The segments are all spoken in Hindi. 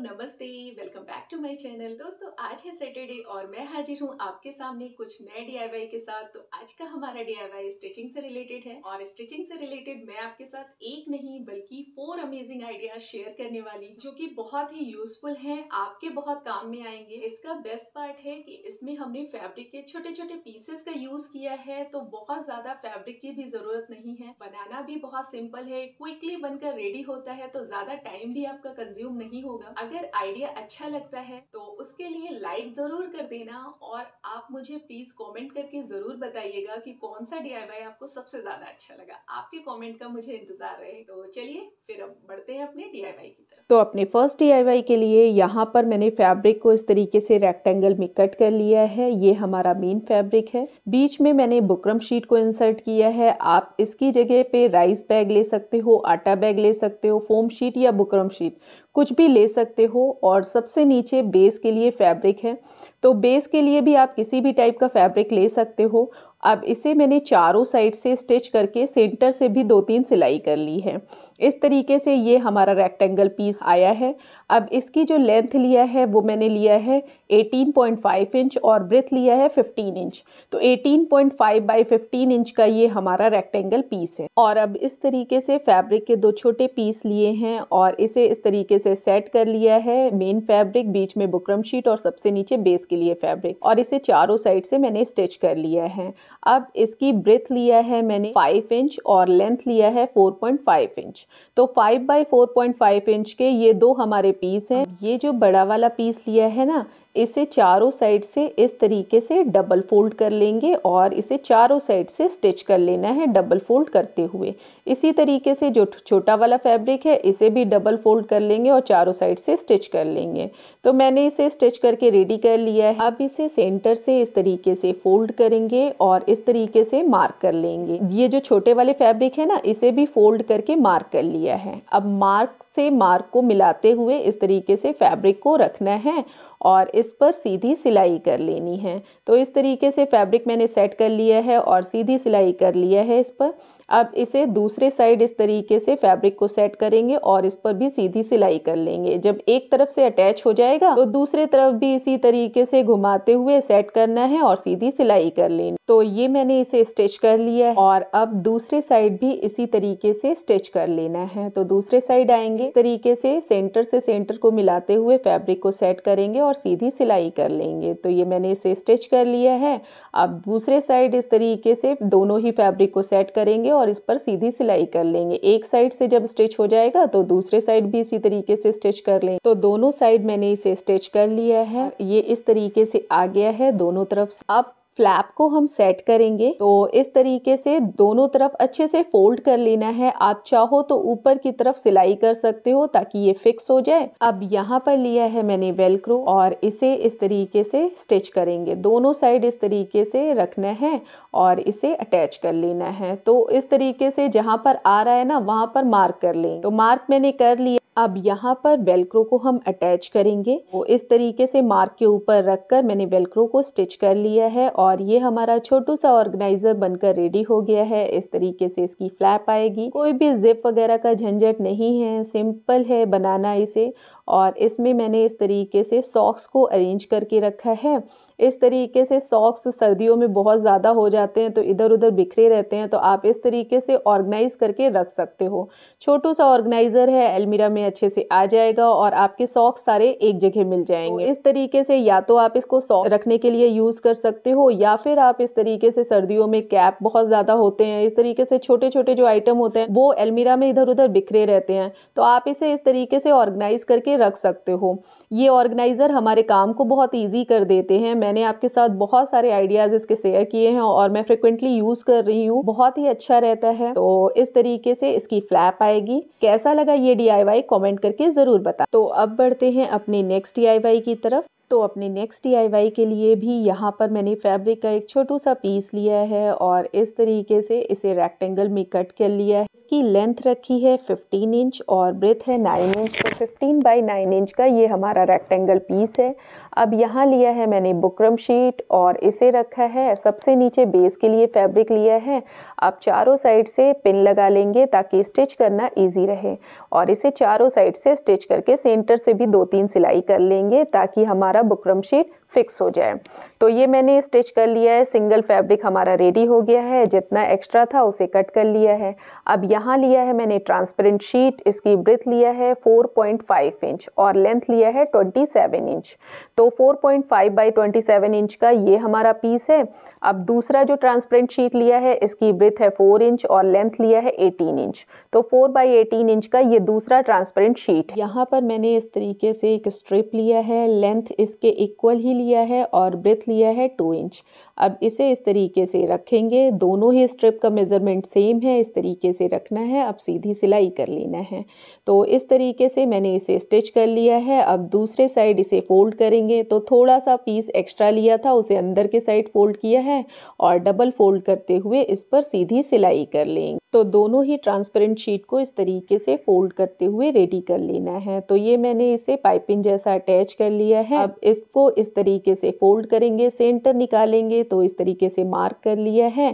नमस्ते welcome back to my channel दोस्तों आज है सैटरडे और मैं हाजिर हूँ आपके सामने कुछ नए डीआईवाई के साथ तो आज का हमारा डीआईवाई स्टिचिंग से रिलेटेड है और स्टिचिंग से रिलेटेड मैं आपके साथ एक नहीं बल्कि फोर अमेजिंग आइडिया शेयर करने वाली जो कि बहुत ही यूजफुल है आपके बहुत काम में आएंगे इसका बेस्ट पार्ट है की इसमें हमने फेब्रिक के छोटे छोटे पीसेस का यूज किया है तो बहुत ज्यादा फेब्रिक की भी जरूरत नहीं है बनाना भी बहुत सिंपल है क्विकली बनकर रेडी होता है तो ज्यादा टाइम भी आपका कंज्यूम नहीं होगा अगर आइडिया अच्छा लगता है तो उसके लिए लाइक ज़रूर कर देना और आप मुझे प्लीज़ कमेंट करके ज़रूर बताइएगा कि कौन सा डी आपको सबसे ज़्यादा अच्छा लगा आपके कमेंट का मुझे इंतज़ार रहे तो चलिए फिर अब बढ़ते हैं अपने डी की तरफ तो अपने फर्स्ट डी के लिए यहाँ पर मैंने फैब्रिक को इस तरीके से रेक्टेंगल में कट कर लिया है ये हमारा मेन फैब्रिक है बीच में मैंने बुकरम शीट को इंसर्ट किया है आप इसकी जगह पे राइस बैग ले सकते हो आटा बैग ले सकते हो फोम शीट या बुकरम शीट कुछ भी ले सकते हो और सबसे नीचे बेस के लिए फैब्रिक है तो बेस के लिए भी आप किसी भी टाइप का फैब्रिक ले सकते हो अब इसे मैंने चारों साइड से स्टिच करके सेंटर से भी दो तीन सिलाई कर ली है इस तरीके से ये हमारा रेक्टेंगल पीस आया है अब इसकी जो लेंथ लिया है वो मैंने लिया है 18.5 इंच और ब्रेथ लिया है 15 इंच तो 18.5 पॉइंट बाई फिफ्टीन इंच का ये हमारा रेक्टेंगल पीस है और अब इस तरीके से फैब्रिक के दो छोटे पीस लिए हैं और इसे इस तरीके से सेट कर लिया है मेन फैब्रिक बीच में बुकरम शीट और सबसे नीचे बेस इसके लिए फैब्रिक और इसे चारों साइड से मैंने स्टिच कर लिया है अब इसकी ब्रेथ लिया है मैंने फाइव इंच और लेंथ लिया है फोर पॉइंट फाइव इंच तो five by four point five inch के ये दो हमारे पीस हैं ये जो बड़ा वाला पीस लिया है ना इसे चारों साइड से इस तरीके से डबल फोल्ड कर लेंगे और इसे चारों साइड से स्टिच कर लेना है डबल फोल्ड करते हुए इसी तरीके से जो छोटा वाला फैब्रिक है इसे भी डबल फोल्ड कर लेंगे और चारों साइड से स्टिच कर लेंगे तो मैंने इसे स्टिच करके रेडी कर लिया है अब इसे सेंटर से इस तरीके से फोल्ड करेंगे और इस तरीके से मार्क कर लेंगे ये जो छोटे वाले फैब्रिक है ना इसे भी फोल्ड करके मार्क कर लिया है अब मार्क से मार्क को मिलाते हुए इस तरीके से फैब्रिक को रखना है और इस पर सीधी सिलाई कर लेनी है तो इस तरीके से फैब्रिक मैंने सेट कर लिया है और सीधी सिलाई कर लिया है इस पर अब इसे दूसरे साइड इस तरीके से फैब्रिक को सेट करेंगे और इस पर भी सीधी सिलाई कर लेंगे जब एक तरफ से अटैच हो जाएगा तो दूसरे तरफ भी इसी तरीके से घुमाते हुए सेट करना है और सीधी सिलाई कर लेनी तो ये मैंने इसे स्टिच कर लिया है और अब दूसरे साइड भी इसी तरीके से स्टिच कर लेना है तो दूसरे साइड आएंगे इस तरीके से सेंटर से सेंटर को मिलाते हुए फैब्रिक को सेट करेंगे और सीधी सिलाई कर लेंगे तो ये मैंने इसे स्टिच कर लिया है अब दूसरे साइड इस तरीके से दोनों ही फैब्रिक को सेट करेंगे और इस पर सीधी सिलाई कर लेंगे एक साइड से जब स्टिच हो जाएगा तो दूसरे साइड भी इसी तरीके से स्टिच कर लें तो दोनों साइड मैंने इसे स्टिच कर लिया है ये इस तरीके से आ गया है दोनों तरफ अब फ्लैप को हम सेट करेंगे तो इस तरीके से दोनों तरफ अच्छे से फोल्ड कर लेना है आप चाहो तो ऊपर की तरफ सिलाई कर सकते हो ताकि ये फिक्स हो जाए अब यहाँ पर लिया है मैंने वेलक्रो और इसे इस तरीके से स्टिच करेंगे दोनों साइड इस तरीके से रखना है और इसे अटैच कर लेना है तो इस तरीके से जहाँ पर आ रहा है ना वहाँ पर मार्क कर लें तो मार्क मैंने कर लिया अब यहाँ पर वेलक्रो को हम अटैच करेंगे वो इस तरीके से मार्क के ऊपर रख कर मैंने वेलक्रो को स्टिच कर लिया है और ये हमारा छोटू सा ऑर्गेनाइजर बनकर रेडी हो गया है इस तरीके से इसकी फ्लैप आएगी कोई भी जिप वगैरह का झंझट नहीं है सिंपल है बनाना इसे और इसमें मैंने इस तरीके से सॉक्स को अरेंज करके रखा है इस तरीके से सॉक्स सर्दियों में बहुत ज़्यादा हो जाते हैं तो इधर उधर बिखरे रहते हैं तो आप इस तरीके से ऑर्गेनाइज़ करके रख सकते हो छोटू सा ऑर्गेनाइज़र है अलमीरा में अच्छे से आ जाएगा और आपके सॉक्स सारे एक जगह मिल जाएंगे तो इस तरीके से या तो आप इसको सॉक्स रखने के लिए यूज़ कर सकते हो या फिर आप इस तरीके से सर्दियों में कैप बहुत ज़्यादा होते हैं इस तरीके से छोटे छोटे जो आइटम होते हैं वो अलमीरा में इधर उधर बिखरे रहते हैं तो आप इसे इस तरीके से ऑर्गेनाइज़ करके रख सकते हो ये ऑर्गेनाइज़र हमारे काम को बहुत ईजी कर देते हैं मैंने आपके साथ बहुत सारे आइडियाज़ इसके शेयर किए हैं और मैं फ्रिक्वेंटली यूज़ कर रही हूँ बहुत ही अच्छा रहता है तो इस तरीके से इसकी फ्लैप आएगी कैसा लगा ये डी कमेंट करके ज़रूर बता तो अब बढ़ते हैं अपने नेक्स्ट डी की तरफ तो अपने नेक्स्ट डी के लिए भी यहाँ पर मैंने फैब्रिक का एक छोटू सा पीस लिया है और इस तरीके से इसे रेक्टेंगल में कट कर लिया है इसकी लेंथ रखी है 15 इंच और ब्रेथ है 9 इंच तो 15 बाई 9 इंच का ये हमारा रेक्टेंगल पीस है अब यहाँ लिया है मैंने बुकरम शीट और इसे रखा है सबसे नीचे बेस के लिए फैब्रिक लिया है आप चारों साइड से पिन लगा लेंगे ताकि स्टिच करना इजी रहे और इसे चारों साइड से स्टिच करके सेंटर से भी दो तीन सिलाई कर लेंगे ताकि हमारा बुकरम शीट फिक्स हो जाए तो ये मैंने स्टिच कर लिया है सिंगल फैब्रिक हमारा रेडी हो गया है जितना एक्स्ट्रा था उसे कट कर लिया है अब यहाँ लिया है मैंने ट्रांसपेरेंट शीट इसकी ब्रिथ लिया है 4.5 इंच और लेंथ लिया है 27 इंच तो पॉइंट 4.5 बाई 27 इंच का ये हमारा पीस है अब दूसरा जो ट्रांसपेरेंट शीट लिया है इसकी ब्रिथ है फोर इंच और लेंथ लिया है एटीन इंच तो फोर बाई एटीन इंच का ये दूसरा ट्रांसपेरेंट शीट यहाँ पर मैंने इस तरीके से एक स्ट्रिप लिया है लेंथ इसके इक्वल ही लिया है और ब्रिथ लिया है टू इंच अब इसे इस तरीके से रखेंगे दोनों ही स्ट्रिप का मेज़रमेंट सेम है इस तरीके से रखना है अब सीधी सिलाई कर लेना है तो इस तरीके से मैंने इसे स्टिच कर लिया है अब दूसरे साइड इसे फोल्ड करेंगे तो थोड़ा सा पीस एक्स्ट्रा लिया था उसे अंदर के साइड फोल्ड किया है है और डबल फोल्ड करते हुए इस पर सीधी सिलाई कर लेंगे तो दोनों ही ट्रांसपेरेंट शीट को इस तरीके से फोल्ड करते हुए रेडी कर लेना है तो ये मैंने इसे पाइपिंग जैसा अटैच कर लिया है अब इसको इस तरीके से फोल्ड करेंगे सेंटर निकालेंगे तो इस तरीके से मार्क कर लिया है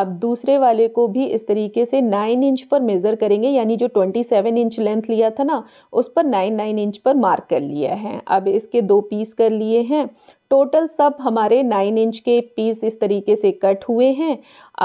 अब दूसरे वाले को भी इस तरीके से नाइन इंच पर मेज़र करेंगे यानी जो ट्वेंटी सेवन इंच लेंथ लिया था ना उस पर नाइन नाइन इंच पर मार्क कर लिया है अब इसके दो पीस कर लिए हैं टोटल सब हमारे नाइन इंच के पीस इस तरीके से कट हुए हैं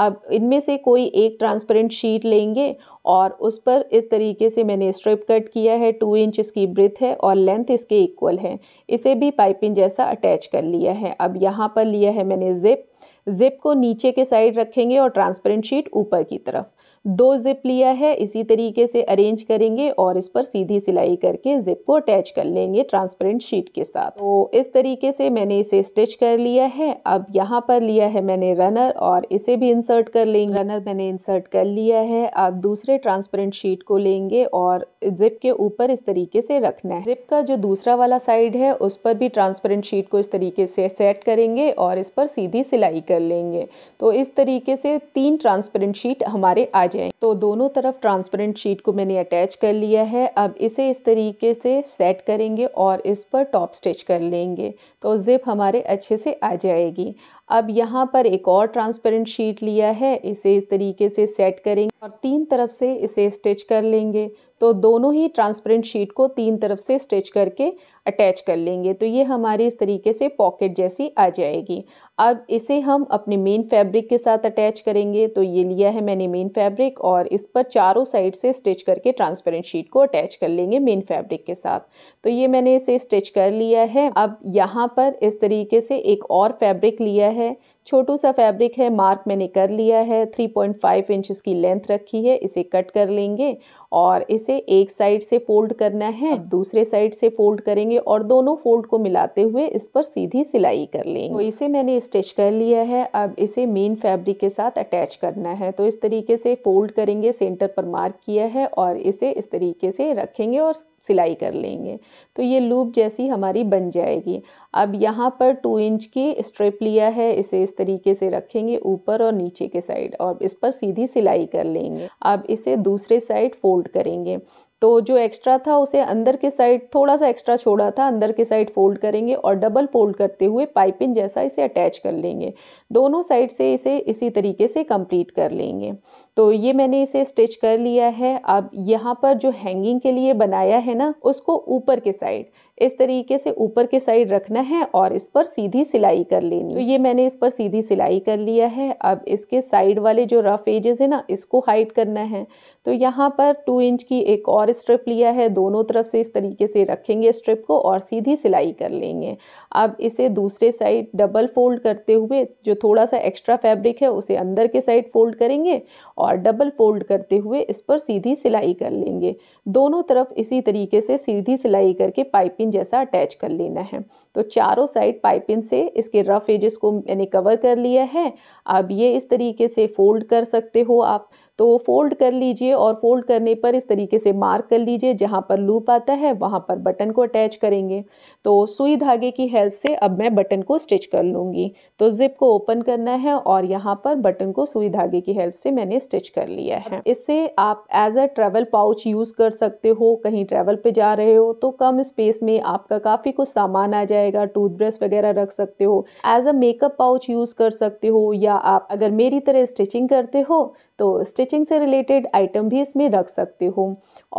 अब इनमें से कोई एक ट्रांसपेरेंट शीट लेंगे और उस पर इस तरीके से मैंने स्ट्रिप कट किया है टू इंच इसकी ब्रिथ है और लेंथ इसके इक्वल है इसे भी पाइपिंग जैसा अटैच कर लिया है अब यहाँ पर लिया है मैंने ज़िप ज़िप को नीचे के साइड रखेंगे और ट्रांसपेरेंट शीट ऊपर की तरफ दो जिप लिया है इसी तरीके से अरेंज करेंगे और इस पर सीधी सिलाई करके जिप को अटैच कर लेंगे ट्रांसपेरेंट शीट के साथ तो इस तरीके से मैंने इसे स्टिच कर लिया है अब यहाँ पर लिया है मैंने रनर और इसे भी इंसर्ट कर लेंगे रनर मैंने इंसर्ट कर लिया है अब दूसरे ट्रांसपेरेंट शीट को लेंगे और जिप के ऊपर इस तरीके से रखना है जिप का जो दूसरा वाला साइड है उस पर भी ट्रांसपेरेंट शीट को इस तरीके से सेट करेंगे और इस पर सीधी सिलाई कर लेंगे तो इस तरीके से तीन ट्रांसपेरेंट शीट हमारे आज जाए तो दोनों तरफ ट्रांसपेरेंट शीट को मैंने अटैच कर लिया है अब इसे इस तरीके से सेट करेंगे और इस पर टॉप स्टिच कर लेंगे तो ज़िप हमारे अच्छे से आ जाएगी अब यहाँ पर एक और ट्रांसपेरेंट शीट लिया है इसे इस तरीके से सेट करेंगे और तीन तरफ से इसे स्टिच कर लेंगे तो दोनों ही ट्रांसपेरेंट शीट को तीन तरफ से स्टिच करके अटैच कर लेंगे तो ये हमारी इस तरीके से पॉकेट जैसी आ जाएगी अब इसे हम अपने मेन फैब्रिक के साथ अटैच करेंगे तो ये लिया है मैंने मेन फैब्रिक और इस पर चारों साइड से स्टिच करके ट्रांसपेरेंट शीट को अटैच कर लेंगे मेन फैब्रिक के साथ तो ये मैंने इसे स्टिच कर लिया है अब यहाँ पर इस तरीके से एक और फैब्रिक लिया है छोटू सा फैब्रिक है मार्क मैंने कर लिया है 3.5 इंच की लेंथ रखी है इसे कट कर लेंगे और इसे एक साइड से फोल्ड करना है दूसरे साइड से फोल्ड करेंगे और दोनों फोल्ड को मिलाते हुए इस पर सीधी सिलाई कर लेंगे तो इसे मैंने स्टिच कर लिया है अब इसे मेन फैब्रिक के साथ अटैच करना है तो इस तरीके से फोल्ड करेंगे सेंटर पर मार्क किया है और इसे इस तरीके से रखेंगे और सिलाई कर लेंगे तो ये लूप जैसी हमारी बन जाएगी अब यहाँ पर टू इंच की स्ट्रिप लिया है इसे इस तरीके से रखेंगे ऊपर और नीचे के साइड और इस पर सीधी सिलाई कर लेंगे अब इसे दूसरे साइड फोल्ड करेंगे तो जो एक्स्ट्रा था उसे अंदर के साइड थोड़ा सा एक्स्ट्रा छोड़ा था अंदर के साइड फोल्ड करेंगे और डबल फोल्ड करते हुए पाइपिंग जैसा इसे अटैच कर लेंगे दोनों साइड से इसे इसी तरीके से कंप्लीट कर लेंगे तो ये मैंने इसे स्टिच कर लिया है अब यहाँ पर जो हैंगिंग के लिए बनाया है ना उसको ऊपर के साइड इस तरीके से ऊपर के साइड रखना है और इस पर सीधी सिलाई कर लेनी तो ये मैंने इस पर सीधी सिलाई कर लिया है अब इसके साइड वाले जो रफ एजेस है ना इसको हाइड करना है तो यहाँ पर टू इंच की एक और स्ट्रिप लिया है दोनों तरफ से इस तरीके से रखेंगे स्ट्रिप को और सीधी सिलाई कर लेंगे अब इसे दूसरे साइड डबल फोल्ड करते हुए जो थोड़ा सा एक्स्ट्रा फैब्रिक है उसे अंदर के साइड फोल्ड करेंगे और डबल फोल्ड करते हुए इस पर सीधी सिलाई कर लेंगे दोनों तरफ इसी तरीके से सीधी सिलाई करके पाइपिंग जैसा अटैच कर लेना है तो चारों साइड पाइपिंग से इसके रफ एजेस को मैंने कवर कर लिया है अब ये इस तरीके से फोल्ड कर सकते हो आप तो फोल्ड कर लीजिए और फोल्ड करने पर इस तरीके से मार्क कर लीजिए जहाँ पर लूप आता है वहाँ पर बटन को अटैच करेंगे तो सुई धागे की हेल्प से अब मैं बटन को स्टिच कर लूँगी तो ज़िप को ओपन करना है और यहाँ पर बटन को सुई धागे की हेल्प से मैंने स्टिच कर लिया है इससे आप as a travel pouch use कर सकते हो कहीं ट्रैवल पर जा रहे हो तो कम स्पेस में आपका काफ़ी कुछ सामान आ जाएगा टूथब्रश वगैरह रख सकते हो as a makeup pouch use कर सकते हो या आप अगर मेरी तरह स्टिचिंग करते हो तो स्टिचिंग से रिलेटेड आइटम भी इसमें रख सकते हो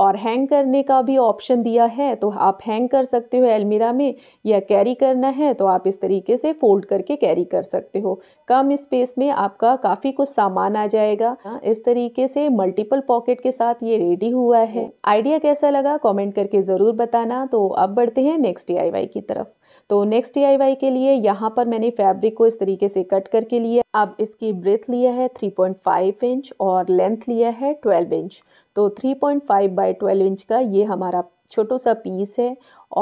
और हैंग करने का भी ऑप्शन दिया है तो आप हैंग कर सकते हो अलमीरा में या कैरी करना है तो आप इस तरीके से फोल्ड करके कैरी कर सकते हो कम स्पेस में आपका काफ़ी कुछ सामान आ जाएगा इस तरीके से मल्टीपल पॉकेट के साथ ये रेडी हुआ है आइडिया कैसा लगा कॉमेंट करके ज़रूर बताना तो अब बढ़ते हैं नेक्स्ट डी की तरफ तो नेक्स्ट डी के लिए यहाँ पर मैंने फैब्रिक को इस तरीके से कट करके लिया अब इसकी ब्रेथ लिया है 3.5 इंच और लेंथ लिया है 12 इंच तो 3.5 पॉइंट बाई ट्वेल्व इंच का ये हमारा छोटो सा पीस है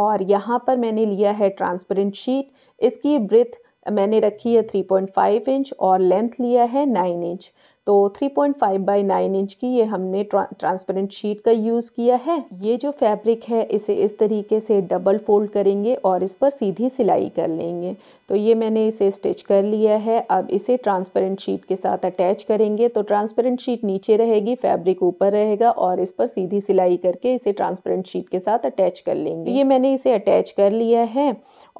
और यहाँ पर मैंने लिया है ट्रांसपेरेंट शीट इसकी ब्रेथ मैंने रखी है 3.5 इंच और लेंथ लिया है 9 इंच तो 3.5 पॉइंट बाई नाइन इंच की ये हमने ट्रांसपेरेंट शीट का यूज़ किया है ये जो फैब्रिक है इसे इस तरीके से डबल फोल्ड करेंगे और इस पर सीधी सिलाई कर लेंगे तो ये मैंने इसे स्टिच कर लिया है अब इसे ट्रांसपेरेंट शीट के साथ अटैच करेंगे तो ट्रांसपेरेंट शीट नीचे रहेगी फैब्रिक ऊपर रहेगा और इस पर सीधी सिलाई करके इसे ट्रांसपेरेंट शीट के साथ अटैच कर लेंगे तो ये मैंने इसे अटैच कर लिया है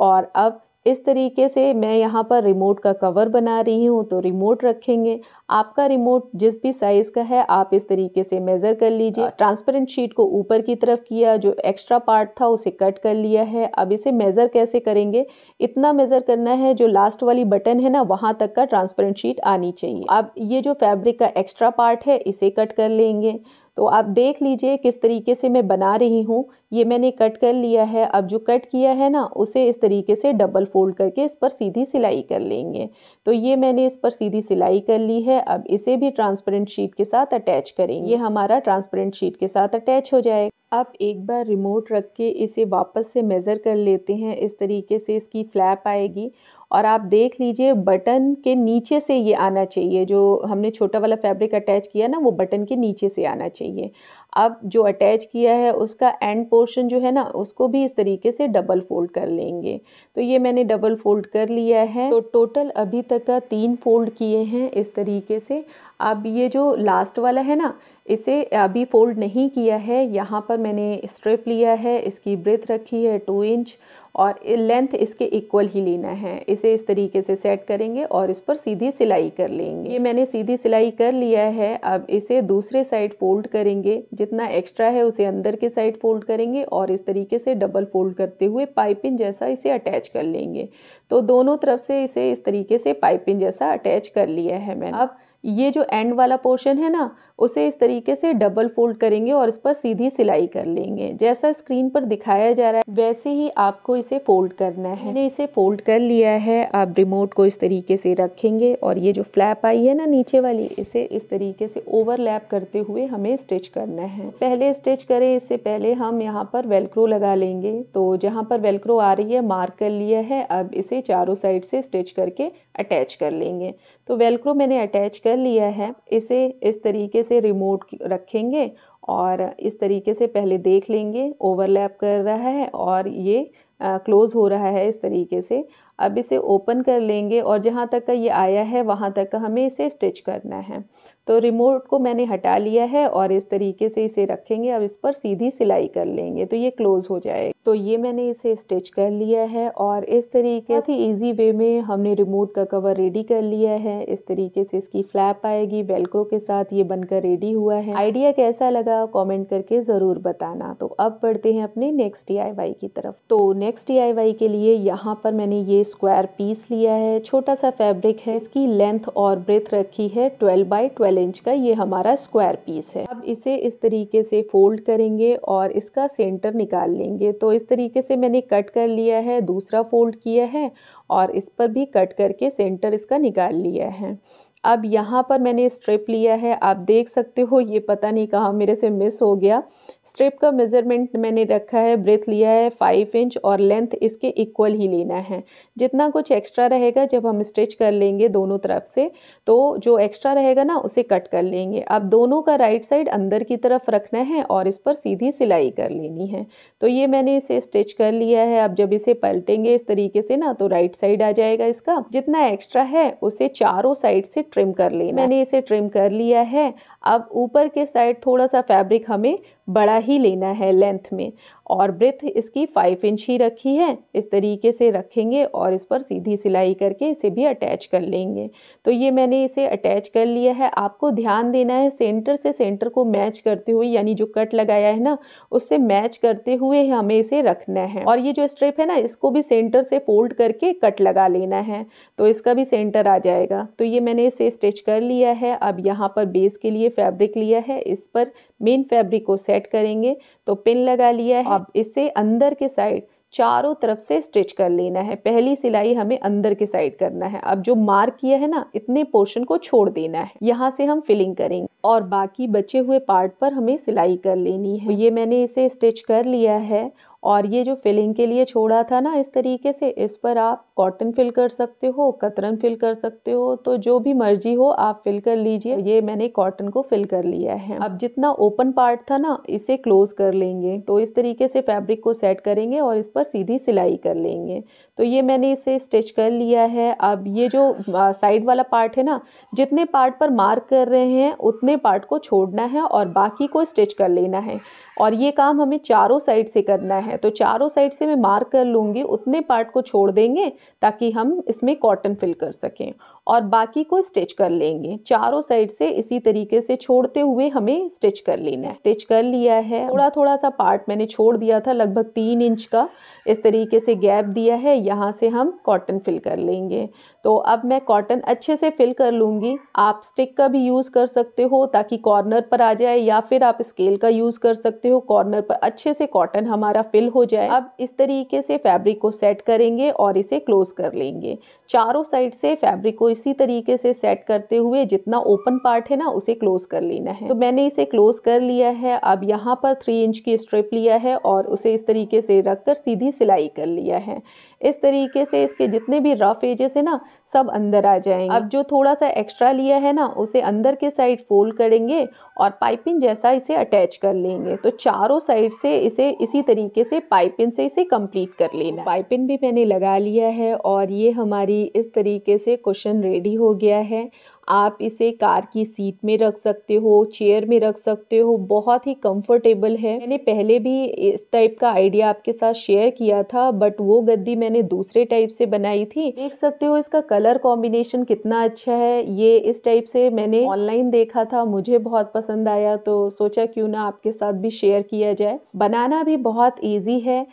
और अब इस तरीके से मैं यहाँ पर रिमोट का कवर बना रही हूँ तो रिमोट रखेंगे आपका रिमोट जिस भी साइज़ का है आप इस तरीके से मेज़र कर लीजिए ट्रांसपेरेंट हाँ। शीट को ऊपर की तरफ किया जो एक्स्ट्रा पार्ट था उसे कट कर लिया है अब इसे मेज़र कैसे करेंगे इतना मेज़र करना है जो लास्ट वाली बटन है ना वहाँ तक का ट्रांसपेरेंट शीट आनी चाहिए अब ये जो फैब्रिक का एक्स्ट्रा पार्ट है इसे कट कर लेंगे तो आप देख लीजिए किस तरीके से मैं बना रही हूँ ये मैंने कट कर लिया है अब जो कट किया है ना उसे इस तरीके से डबल फोल्ड करके इस पर सीधी सिलाई कर लेंगे तो ये मैंने इस पर सीधी सिलाई कर ली है अब इसे भी ट्रांसपेरेंट शीट के साथ अटैच करेंगे ये हमारा ट्रांसपेरेंट शीट के साथ अटैच हो जाएगा आप एक बार रिमोट रख के इसे वापस से मेज़र कर लेते हैं इस तरीके से इसकी फ्लैप आएगी और आप देख लीजिए बटन के नीचे से ये आना चाहिए जो हमने छोटा वाला फैब्रिक अटैच किया ना वो बटन के नीचे से आना चाहिए अब जो अटैच किया है उसका एंड पोर्शन जो है ना उसको भी इस तरीके से डबल फोल्ड कर लेंगे तो ये मैंने डबल फोल्ड कर लिया है तो टोटल अभी तक का तीन फोल्ड किए हैं इस तरीके से अब ये जो लास्ट वाला है ना इसे अभी फोल्ड नहीं किया है यहाँ पर मैंने स्ट्रिप लिया है इसकी ब्रेथ रखी है टू इंच और लेंथ इसके इक्वल ही लेना है इसे इस तरीके से सेट करेंगे और इस पर सीधी सिलाई कर लेंगे ये मैंने सीधी सिलाई कर लिया है अब इसे दूसरे साइड फोल्ड करेंगे जितना एक्स्ट्रा है उसे अंदर के साइड फोल्ड करेंगे और इस तरीके से डबल फोल्ड करते हुए पाइपिंग जैसा इसे अटैच कर लेंगे तो दोनों तरफ से इसे इस तरीके से पाइपिंग जैसा अटैच कर लिया है मैंने अब ये जो एंड वाला पोर्शन है ना उसे इस तरीके से डबल फोल्ड करेंगे और इस पर सीधी सिलाई कर लेंगे जैसा स्क्रीन पर दिखाया जा रहा है वैसे ही आपको इसे फोल्ड करना है मैंने इसे फोल्ड कर लिया है आप रिमोट को इस तरीके से रखेंगे और ये जो फ्लैप आई है ना नीचे वाली इसे इस तरीके से ओवरलैप करते हुए हमें स्टिच करना है पहले स्टिच करें इससे पहले हम यहाँ पर वेलक्रो लगा लेंगे तो जहाँ पर वेलक्रो आ रही है मार्क कर लिया है अब इसे चारों साइड से स्टिच करके अटैच कर लेंगे तो वेलक्रो मैंने अटैच कर लिया है इसे इस तरीके से रिमोट रखेंगे और इस तरीके से पहले देख लेंगे ओवरलैप कर रहा है और ये क्लोज़ हो रहा है इस तरीके से अब इसे ओपन कर लेंगे और जहाँ तक का ये आया है वहाँ तक का हमें इसे स्टिच करना है तो रिमोट को मैंने हटा लिया है और इस तरीके से इसे रखेंगे अब इस पर सीधी सिलाई कर लेंगे तो ये क्लोज़ हो जाएगा तो ये मैंने इसे स्टिच कर लिया है और इस तरीके से इजी वे में हमने रिमोट का कवर रेडी कर लिया है इस तरीके से इसकी फ्लैप आएगी वेलक्रो के साथ ये बनकर रेडी हुआ है आइडिया कैसा लगा कॉमेंट करके ज़रूर बताना तो अब बढ़ते हैं अपने नेक्स्ट डी की तरफ तो नेक्स्ट डी के लिए यहाँ पर मैंने ये स्क्वायर पीस लिया है छोटा सा फैब्रिक है इसकी लेंथ और ब्रेथ रखी है 12 बाई 12 इंच का ये हमारा स्क्वायर पीस है अब इसे इस तरीके से फोल्ड करेंगे और इसका सेंटर निकाल लेंगे तो इस तरीके से मैंने कट कर लिया है दूसरा फोल्ड किया है और इस पर भी कट करके सेंटर इसका निकाल लिया है अब यहाँ पर मैंने स्ट्रिप लिया है आप देख सकते हो ये पता नहीं कहाँ मेरे से मिस हो गया स्ट्रिप का मेज़रमेंट मैंने रखा है ब्रेथ लिया है फाइव इंच और लेंथ इसके इक्वल ही लेना है जितना कुछ एक्स्ट्रा रहेगा जब हम स्टिच कर लेंगे दोनों तरफ से तो जो एक्स्ट्रा रहेगा ना उसे कट कर लेंगे अब दोनों का राइट साइड अंदर की तरफ रखना है और इस पर सीधी सिलाई कर लेनी है तो ये मैंने इसे स्टिच कर लिया है अब जब इसे पलटेंगे इस तरीके से ना तो राइट साइड आ जाएगा इसका जितना एक्स्ट्रा है उसे चारों साइड से ट्रिम कर लेना मैंने इसे ट्रिम कर लिया है अब ऊपर के साइड थोड़ा सा फैब्रिक हमें बड़ा ही लेना है लेंथ में और ब्रेथ इसकी फाइव इंच ही रखी है इस तरीके से रखेंगे और इस पर सीधी सिलाई करके इसे भी अटैच कर लेंगे तो ये मैंने इसे अटैच कर लिया है आपको ध्यान देना है सेंटर से सेंटर को मैच करते हुए यानी जो कट लगाया है ना उससे मैच करते हुए हमें इसे रखना है और ये जो स्ट्रिप है ना इसको भी सेंटर से फोल्ड करके कट लगा लेना है तो इसका भी सेंटर आ जाएगा तो ये मैंने इसे स्टिच कर लिया है अब यहाँ पर बेस के लिए फैब्रिक लिया है इस पर मेन फैब्रिक को सेट करेंगे तो पिन लगा लिया है अब इसे अंदर के साइड चारों तरफ से स्टिच कर लेना है पहली सिलाई हमें अंदर के साइड करना है अब जो मार्क किया है ना इतने पोर्शन को छोड़ देना है यहाँ से हम फिलिंग करेंगे और बाकी बचे हुए पार्ट पर हमें सिलाई कर लेनी है ये मैंने इसे स्टिच कर लिया है और ये जो फिलिंग के लिए छोड़ा था ना इस तरीके से इस पर आप कॉटन फिल कर सकते हो कतरन फिल कर सकते हो तो जो भी मर्जी हो आप फिल कर लीजिए ये मैंने कॉटन को फिल कर लिया है अब जितना ओपन पार्ट था ना इसे क्लोज कर लेंगे तो इस तरीके से फैब्रिक को सेट करेंगे और इस पर सीधी सिलाई कर लेंगे तो ये मैंने इसे स्टिच कर लिया है अब ये जो साइड वाला पार्ट है ना जितने पार्ट पर मार्क कर रहे हैं उतने पार्ट को छोड़ना है और बाकी को स्टिच कर लेना है और ये काम हमें चारों साइड से करना है है तो चारों साइड से मैं मार्क कर लूँगी उतने पार्ट को छोड़ देंगे ताकि हम इसमें कॉटन फिल कर सकें और बाकी को स्टिच कर लेंगे चारों साइड से इसी तरीके से छोड़ते हुए हमें स्टिच कर लेना है स्टिच कर लिया है थोड़ा थोड़ा सा पार्ट मैंने छोड़ दिया था लगभग तीन इंच का इस तरीके से गैप दिया है यहाँ से हम कॉटन फिल कर लेंगे तो अब मैं कॉटन अच्छे से फिल कर लूँगी आप स्टिक का भी यूज़ कर सकते हो ताकि कॉर्नर पर आ जाए या फिर आप स्केल का यूज़ कर सकते हो कॉर्नर पर अच्छे से कॉटन हमारा फिल हो जाए अब इस तरीके से फैब्रिक को सेट करेंगे और इसे क्लोज़ कर लेंगे चारों साइड से फैब्रिक को इसी तरीके से सेट करते हुए जितना ओपन पार्ट है ना उसे क्लोज कर लेना है तो मैंने इसे क्लोज कर लिया है अब यहाँ पर थ्री इंच की स्ट्रिप लिया है और उसे इस तरीके से रख कर सीधी सिलाई कर लिया है इस तरीके से इसके जितने भी रफ एजेस है ना सब अंदर आ जाएंगे अब जो थोड़ा सा एक्स्ट्रा लिया है ना उसे अंदर के साइड फोल्ड करेंगे और पाइपिंग जैसा इसे अटैच कर लेंगे तो चारों साइड से इसे इसी तरीके से पाइपिंग से इसे कंप्लीट कर लेना पाइपिंग भी मैंने लगा लिया है और ये हमारी इस तरीके से क्वेश्चन रेडी हो गया है आप इसे कार की सीट में रख सकते हो चेयर में रख सकते हो बहुत ही कंफर्टेबल है मैंने पहले भी इस टाइप का आइडिया आपके साथ शेयर किया था बट वो गद्दी मैंने दूसरे टाइप से बनाई थी देख सकते हो इसका कलर कॉम्बिनेशन कितना अच्छा है ये इस टाइप से मैंने ऑनलाइन देखा था मुझे बहुत पसंद आया तो सोचा क्यों ना आपके साथ भी शेयर किया जाए बनाना भी बहुत ईजी है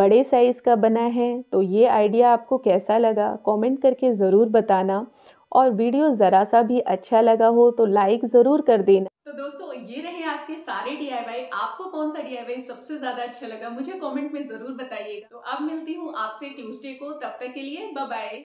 बड़े साइज़ का बना है तो ये आइडिया आपको कैसा लगा कॉमेंट करके ज़रूर बताना और वीडियो ज़रा सा भी अच्छा लगा हो तो लाइक ज़रूर कर देना तो दोस्तों ये रहे आज के सारे डीआईवाई आपको कौन सा डीआईवाई सबसे ज़्यादा अच्छा लगा मुझे कमेंट में ज़रूर बताइएगा तो अब मिलती हूँ आपसे ट्यूसडे को तब तक के लिए बाय